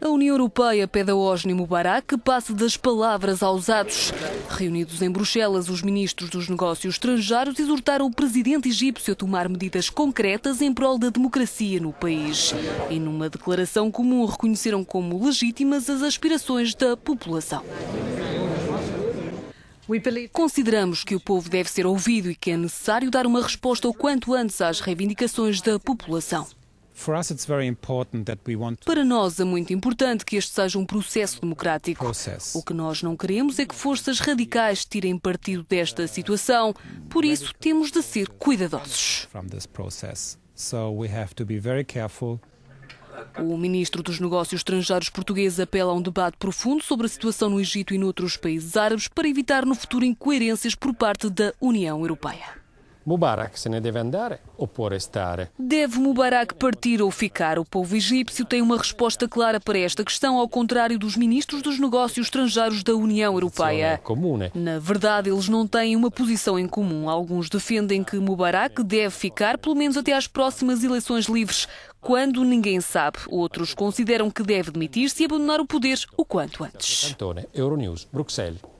A União Europeia pede a Hosni Mubarak que passe das palavras aos atos. Reunidos em Bruxelas, os ministros dos negócios estrangeiros exortaram o presidente egípcio a tomar medidas concretas em prol da democracia no país. E numa declaração comum reconheceram como legítimas as aspirações da população. Consideramos que o povo deve ser ouvido e que é necessário dar uma resposta o quanto antes às reivindicações da população. Para nós é muito importante que este seja um processo democrático. O que nós não queremos é que forças radicais tirem partido desta situação, por isso temos de ser cuidadosos. O ministro dos Negócios Estrangeiros português apela a um debate profundo sobre a situação no Egito e noutros países árabes para evitar no futuro incoerências por parte da União Europeia. Mubarak se ne deve andare oppure stare. Deve Mubarak partir ou ficar? O povo egípcio tem uma resposta clara para esta questão, ao contrário dos ministros dos negócios estrangeiros da União Europeia. Na verdade, eles não têm uma posição em comum. Alguns defendem que Mubarak deve ficar pelo menos até às próximas eleições livres, quando ninguém sabe. Outros consideram que deve demitir-se e abandonar o poder o quanto antes. Antônio, Euronews, Bruxelas.